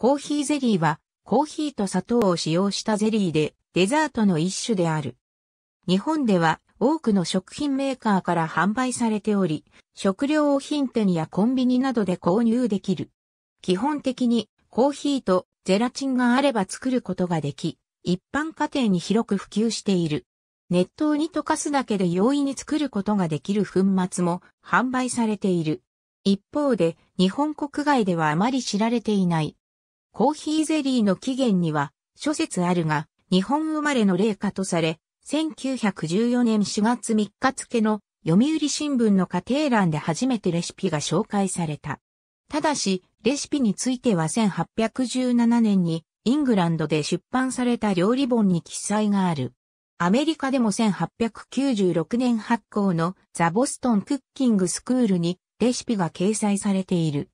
コーヒーゼリーは、コーヒーと砂糖を使用したゼリーで、デザートの一種である。日本では、多くの食品メーカーから販売されており、食料品店やコンビニなどで購入できる。基本的に、コーヒーとゼラチンがあれば作ることができ、一般家庭に広く普及している。熱湯に溶かすだけで容易に作ることができる粉末も販売されている。一方で、日本国外ではあまり知られていないコーヒーゼリーの起源には諸説あるが、日本生まれの霊下とされ、1914年4月3日付の読売新聞の家庭欄で初めてレシピが紹介された。ただし、レシピについては1817年にイングランドで出版された料理本に記載がある。アメリカでも1896年発行のザ・ボストン・クッキング・スクールにレシピが掲載されている。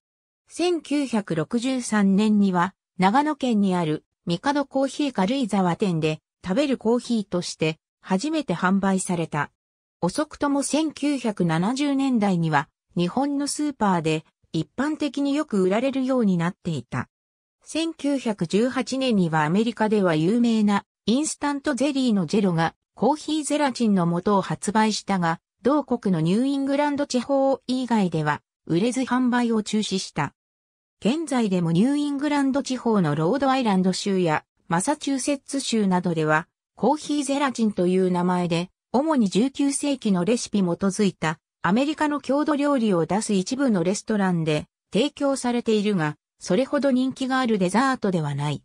1963年には、長野県にある、ミカドコーヒー軽井沢店で、食べるコーヒーとして、初めて販売された。遅くとも1970年代には、日本のスーパーで、一般的によく売られるようになっていた。1918年にはアメリカでは有名なインスタントゼリーのジェロがコーヒーゼラチンの素を発売したが、同国のニューイングランド地方以外では売れず販売を中止した。現在でもニューイングランド地方のロードアイランド州やマサチューセッツ州などではコーヒーゼラチンという名前で主に19世紀のレシピ基づいたアメリカの郷土料理を出す一部のレストランで提供されているがそれほど人気があるデザートではない。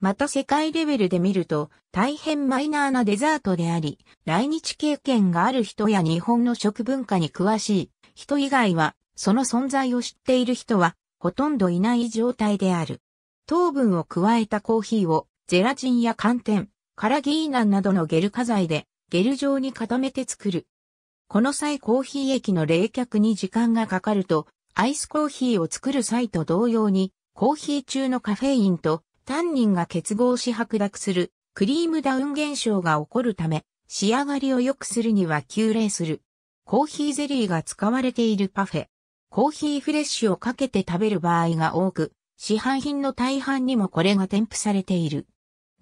また世界レベルで見ると大変マイナーなデザートであり、来日経験がある人や日本の食文化に詳しい人以外はその存在を知っている人は、ほとんどいない状態である。糖分を加えたコーヒーを、ゼラチンや寒天、カラギーナンなどのゲル化剤で、ゲル状に固めて作る。この際コーヒー液の冷却に時間がかかると、アイスコーヒーを作る際と同様に、コーヒー中のカフェインとタンニンが結合し剥濁するクリームダウン現象が起こるため、仕上がりを良くするには急冷する。コーヒーゼリーが使われているパフェ。コーヒーフレッシュをかけて食べる場合が多く、市販品の大半にもこれが添付されている。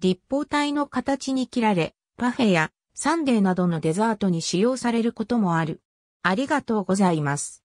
立方体の形に切られ、パフェやサンデーなどのデザートに使用されることもある。ありがとうございます。